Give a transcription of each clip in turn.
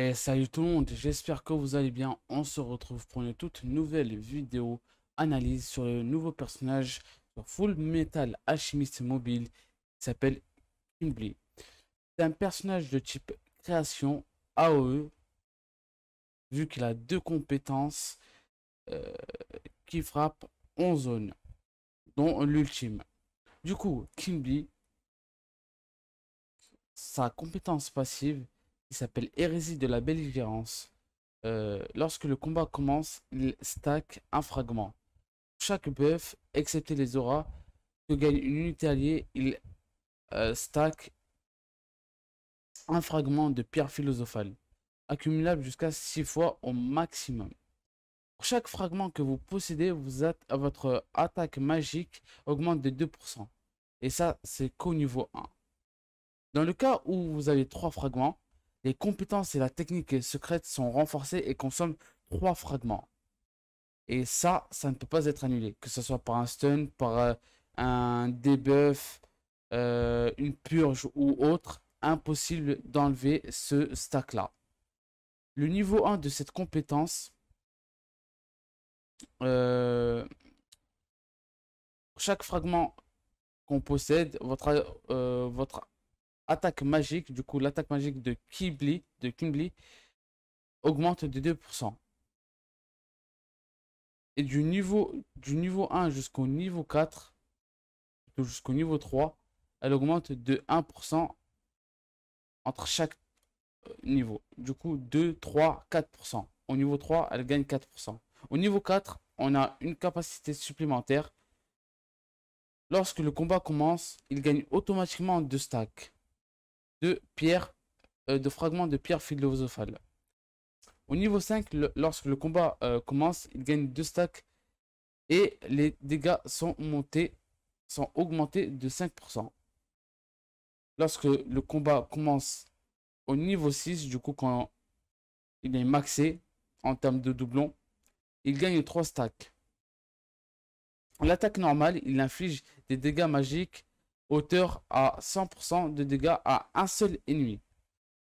Et salut tout le monde, j'espère que vous allez bien. On se retrouve pour une toute nouvelle vidéo analyse sur le nouveau personnage sur Full Metal Alchemist Mobile qui s'appelle Kimbli. C'est un personnage de type création AOE, vu qu'il a deux compétences euh, qui frappent en zone, dont l'ultime. Du coup, Kimbley sa compétence passive il s'appelle Hérésie de la belligérance. Euh, lorsque le combat commence, il stack un fragment. Chaque buff, excepté les auras, que gagne une unité alliée, il euh, stack un fragment de pierre philosophale, accumulable jusqu'à 6 fois au maximum. Pour chaque fragment que vous possédez, vous votre attaque magique augmente de 2%. Et ça, c'est qu'au niveau 1. Dans le cas où vous avez 3 fragments, les compétences et la technique secrète sont renforcées et consomment trois fragments. Et ça, ça ne peut pas être annulé, que ce soit par un stun, par euh, un debuff, euh, une purge ou autre, impossible d'enlever ce stack-là. Le niveau 1 de cette compétence, euh, chaque fragment qu'on possède, votre, votre attaque magique. Du coup, l'attaque magique de Kibli, de augmente de 2%. Et du niveau, du niveau 1 jusqu'au niveau 4, jusqu'au niveau 3, elle augmente de 1% entre chaque euh, niveau. Du coup, 2, 3, 4%. Au niveau 3, elle gagne 4%. Au niveau 4, on a une capacité supplémentaire. Lorsque le combat commence, il gagne automatiquement 2 stacks de pierre, euh, de fragments de pierre philosophale. Au niveau 5, lorsque le combat euh, commence, il gagne deux stacks et les dégâts sont montés, sont augmentés de 5%. Lorsque le combat commence au niveau 6, du coup quand il est maxé en termes de doublons, il gagne 3 stacks. L'attaque normale, il inflige des dégâts magiques hauteur à 100% de dégâts à un seul ennemi.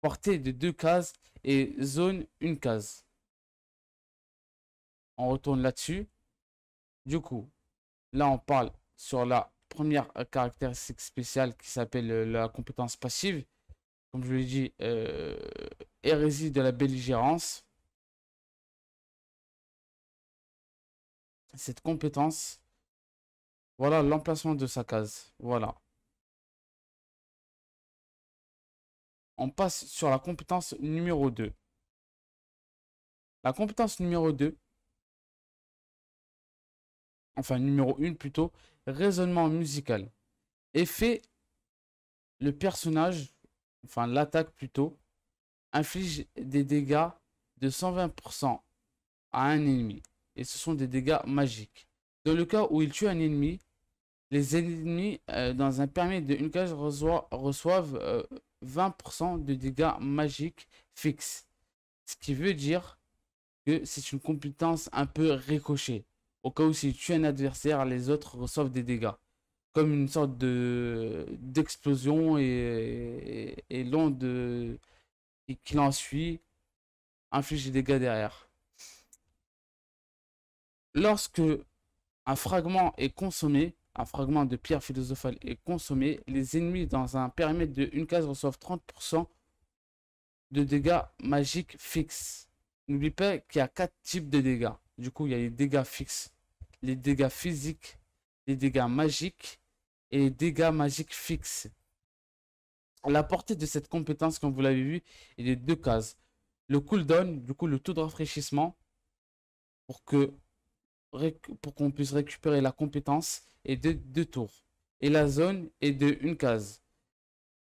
Portée de deux cases et zone une case. On retourne là-dessus. Du coup, là on parle sur la première caractéristique spéciale qui s'appelle euh, la compétence passive. Comme je l'ai dit, euh, hérésie de la belligérance. Cette compétence, voilà l'emplacement de sa case. Voilà. on passe sur la compétence numéro 2. La compétence numéro 2, enfin numéro 1 plutôt, raisonnement musical. effet le personnage, enfin l'attaque plutôt, inflige des dégâts de 120% à un ennemi. Et ce sont des dégâts magiques. Dans le cas où il tue un ennemi, les ennemis euh, dans un permis de une cage reçoivent euh, 20% de dégâts magiques fixes. Ce qui veut dire que c'est une compétence un peu ricochée. Au cas où si tu un adversaire, les autres reçoivent des dégâts. Comme une sorte de d'explosion et, et, et l'onde qui l'ensuit inflige des dégâts derrière. Lorsque un fragment est consommé, un fragment de pierre philosophale est consommé, les ennemis dans un périmètre de une case reçoivent 30% de dégâts magiques fixes. N'oublie pas qu'il y a quatre types de dégâts. Du coup, il y a les dégâts fixes, les dégâts physiques, les dégâts magiques et les dégâts magiques fixes. La portée de cette compétence, comme vous l'avez vu, est de deux cases. Le cooldown, du coup le taux de rafraîchissement, pour que pour qu'on puisse récupérer la compétence est de deux tours et la zone est de une case.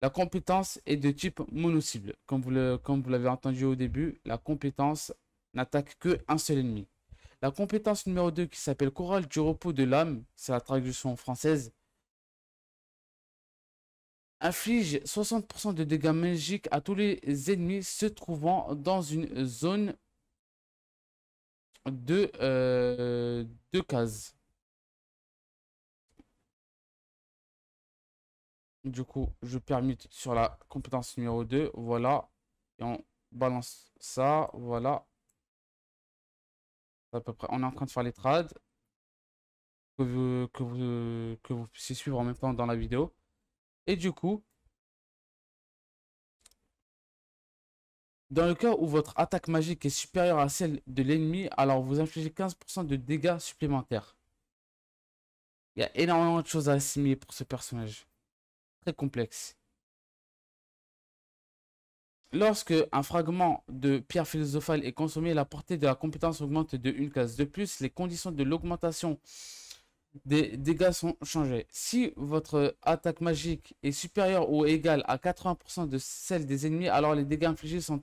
La compétence est de type mono-cible. Comme vous l'avez entendu au début, la compétence n'attaque qu'un seul ennemi. La compétence numéro 2 qui s'appelle Chorale du repos de l'âme, c'est la traduction française, inflige 60% de dégâts magiques à tous les ennemis se trouvant dans une zone deux, euh, deux cases. Du coup, je permute sur la compétence numéro 2. Voilà. Et on balance ça. Voilà. À peu près. On est en train de faire les trades. Que que vous, que vous puissiez suivre en même temps dans la vidéo. Et du coup, Dans le cas où votre attaque magique est supérieure à celle de l'ennemi, alors vous infligez 15% de dégâts supplémentaires. Il y a énormément de choses à assimiler pour ce personnage. Très complexe. Lorsque un fragment de pierre philosophale est consommé, la portée de la compétence augmente de une case. De plus, les conditions de l'augmentation des dégâts sont changés. Si votre attaque magique est supérieure ou égale à 80% de celle des ennemis, alors les dégâts infligés sont,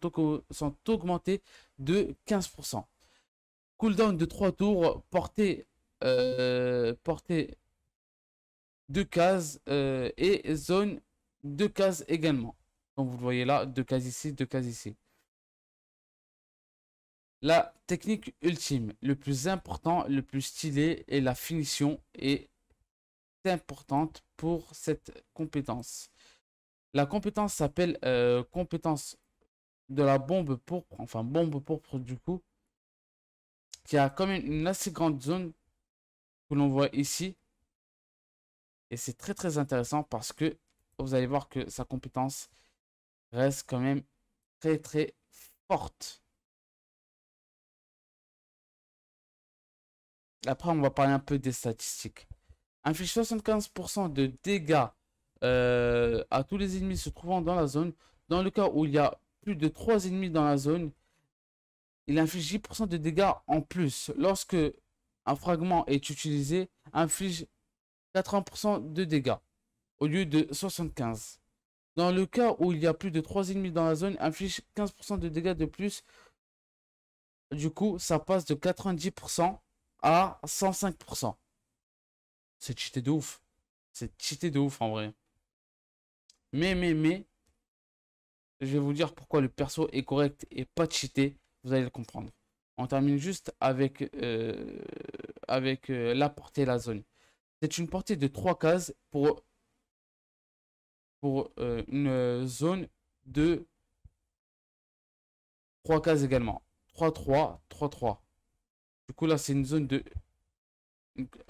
sont augmentés de 15%. Cooldown de 3 tours, portée, euh, portée 2 cases euh, et zone de cases également. donc vous le voyez là, 2 cases ici, deux cases ici. La technique ultime, le plus important, le plus stylé et la finition est importante pour cette compétence. La compétence s'appelle euh, compétence de la bombe pourpre, enfin bombe pourpre du coup, qui a comme une assez grande zone que l'on voit ici. Et c'est très très intéressant parce que vous allez voir que sa compétence reste quand même très très forte. Après, on va parler un peu des statistiques. Inflige 75% de dégâts euh, à tous les ennemis se trouvant dans la zone. Dans le cas où il y a plus de 3 ennemis dans la zone, il inflige 10% de dégâts en plus. Lorsque un fragment est utilisé, inflige 80% de dégâts au lieu de 75%. Dans le cas où il y a plus de 3 ennemis dans la zone, inflige 15% de dégâts de plus. Du coup, ça passe de 90% à 105%. C'est cheaté de ouf. C'est cheaté de ouf en vrai. Mais, mais, mais, je vais vous dire pourquoi le perso est correct et pas cheaté. Vous allez le comprendre. On termine juste avec, euh, avec euh, la portée la zone. C'est une portée de 3 cases pour, pour euh, une zone de 3 cases également. 3-3, 3-3. Du coup, là, c'est une zone de...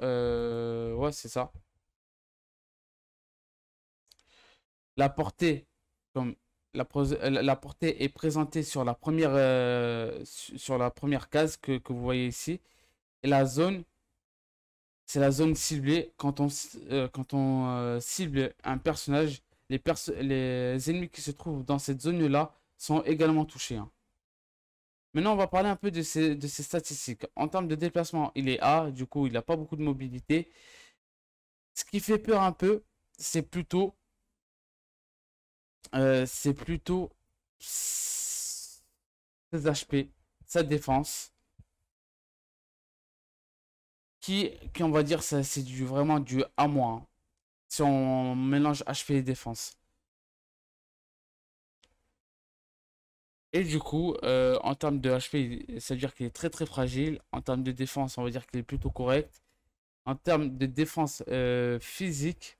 Euh, ouais, c'est ça. La portée, comme la, euh, portée est présentée sur la première, euh, sur la première case que, vous voyez ici. Et la zone, c'est la zone ciblée. Quand on, quand on cible un personnage, les, les ennemis qui se trouvent dans cette zone-là sont également touchés. Hein. Maintenant, on va parler un peu de ses, statistiques. En termes de déplacement, il est A, du coup, il n'a pas beaucoup de mobilité. Ce qui fait peur un peu, c'est plutôt... Euh, c'est plutôt ses HP, sa défense, qui, qui on va dire, c'est du, vraiment du A-. Hein, si on mélange HP et défense. Et du coup, euh, en termes de HP, c'est veut dire qu'il est très très fragile. En termes de défense, on va dire qu'il est plutôt correct. En termes de défense euh, physique,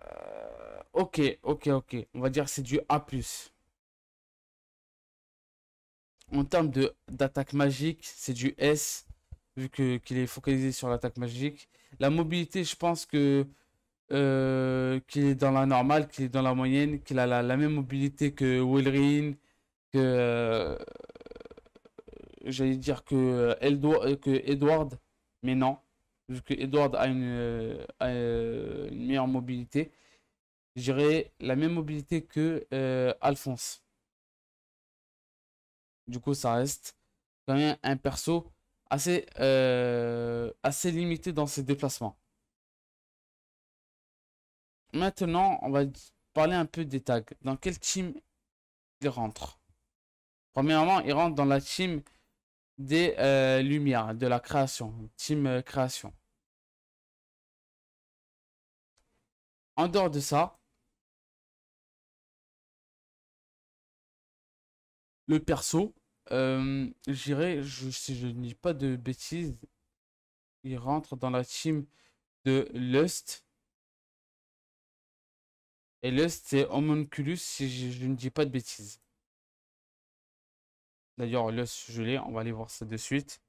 euh, ok, ok, ok. On va dire c'est du A+. En termes d'attaque magique, c'est du S, vu qu'il est focalisé sur l'attaque magique. La mobilité, je pense que euh, qu'il est dans la normale, qu'il est dans la moyenne, qu'il a la, même mobilité que Willrin, que. Euh, j'allais dire euh, que, Edward, mais non, vu que Edward a une, meilleure mobilité. dirais la même mobilité que Alphonse. Du coup, ça reste quand même un perso assez, assez limité dans ses déplacements. Maintenant, on va parler un peu des tags. Dans quel team il rentre Premièrement, il rentre dans la team des euh, lumières, de la création, team euh, création. En dehors de ça, le perso, euh, j'irai, si je ne dis pas de bêtises, il rentre dans la team de Lust, et l'Est, c'est homunculus, si je, ne dis pas de bêtises. D'ailleurs, l'Est, je l'ai. On va aller voir ça de suite.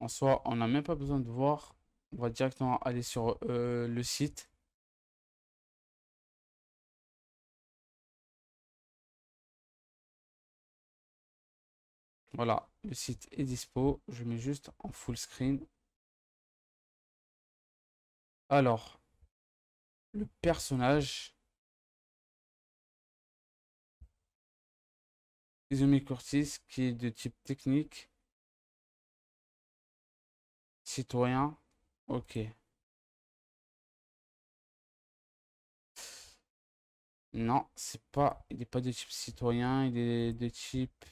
En soi, on n'a même pas besoin de voir. On va directement aller sur euh, le site. Voilà, le site est dispo. Je mets juste en full screen. Alors, le personnage. Izumi Curtis, qui est de type technique. Citoyen. Ok. Non, c'est pas. Il n'est pas de type citoyen, il est de type.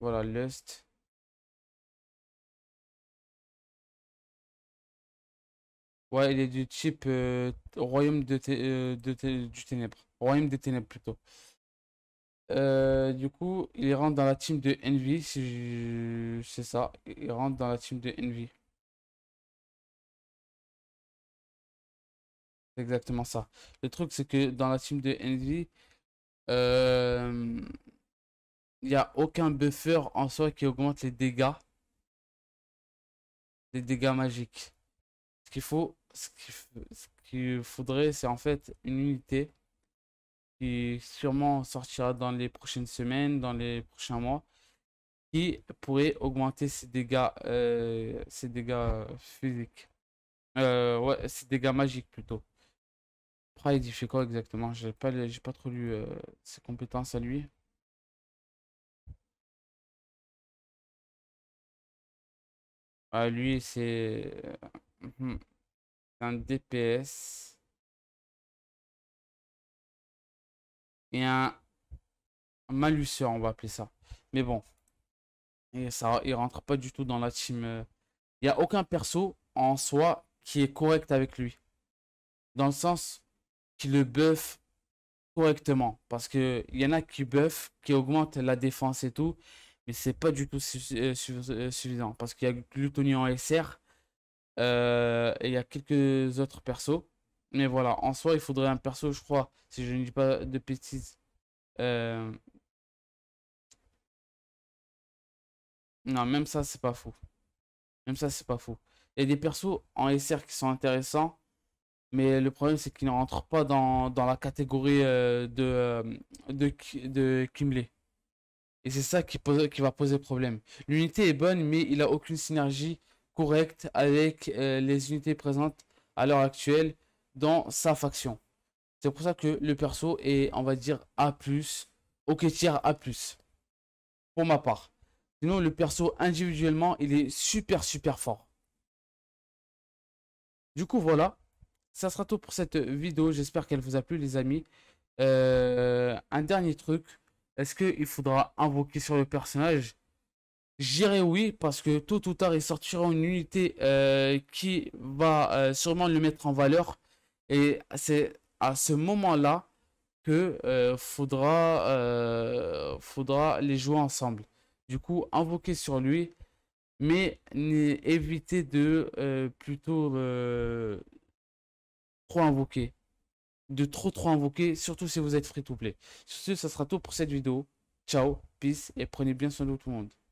Voilà, Lust. Ouais, il est du type euh, royaume de, euh, du ténèbre. Royaume des ténèbres plutôt. Euh, du coup, il rentre dans la team de Envy. C'est ça. Il rentre dans la team de Envy. exactement ça. Le truc, c'est que dans la team de Envy, il n'y a aucun buffer en soi qui augmente les dégâts. Les dégâts magiques. Ce qu'il faut, ce qu'il faudrait, c'est en fait une unité qui sûrement sortira dans les prochaines semaines, dans les prochains mois, qui pourrait augmenter ses dégâts, euh, ses dégâts physiques. Euh, ouais, ses dégâts magiques plutôt. Pride, il fait quoi exactement J'ai pas, j'ai pas trop lu euh, ses compétences à lui. à ah, lui, c'est... Hmm un DPS et un, un on va appeler ça. Mais bon, et ça, il rentre pas du tout dans la team. Euh. Il n'y a aucun perso en soi qui est correct avec lui. Dans le sens qui le buff correctement. Parce que il y en a qui buff, qui augmente la défense et tout. Mais c'est pas du tout euh, euh, suffisant. Parce qu'il y a en SR euh, et il y a quelques autres persos. Mais voilà, en soi, il faudrait un perso, je crois, si je ne dis pas de bêtises. Euh, non, même ça, c'est pas faux. Même ça, c'est pas faux. Il y a des persos en SR qui sont intéressants. Mais le problème, c'est qu'ils ne rentrent pas dans, dans la catégorie euh, de, de, de Kimley. Et c'est ça qui, pose, qui va poser problème. L'unité est bonne, mais il a aucune synergie correcte avec euh, les unités présentes à l'heure actuelle dans sa faction. C'est pour ça que le perso est, on va dire, A+, ok tiers A+, pour ma part. Sinon, le perso individuellement, il est super super fort. Du coup, voilà. Ça sera tout pour cette vidéo. J'espère qu'elle vous a plu, les amis. Euh, un dernier truc. Est-ce qu'il faudra invoquer sur le personnage J'irai oui, parce que tôt ou tard, il sortira une unité euh, qui va euh, sûrement le mettre en valeur. Et c'est à ce moment-là que euh, faudra, faudra les jouer ensemble. Du coup, invoquer sur lui, mais éviter de plutôt trop invoquer. De trop trop invoquer, surtout si vous êtes free to play. Sur ce, ça sera tout pour cette vidéo. Ciao, peace et prenez bien soin de tout le monde.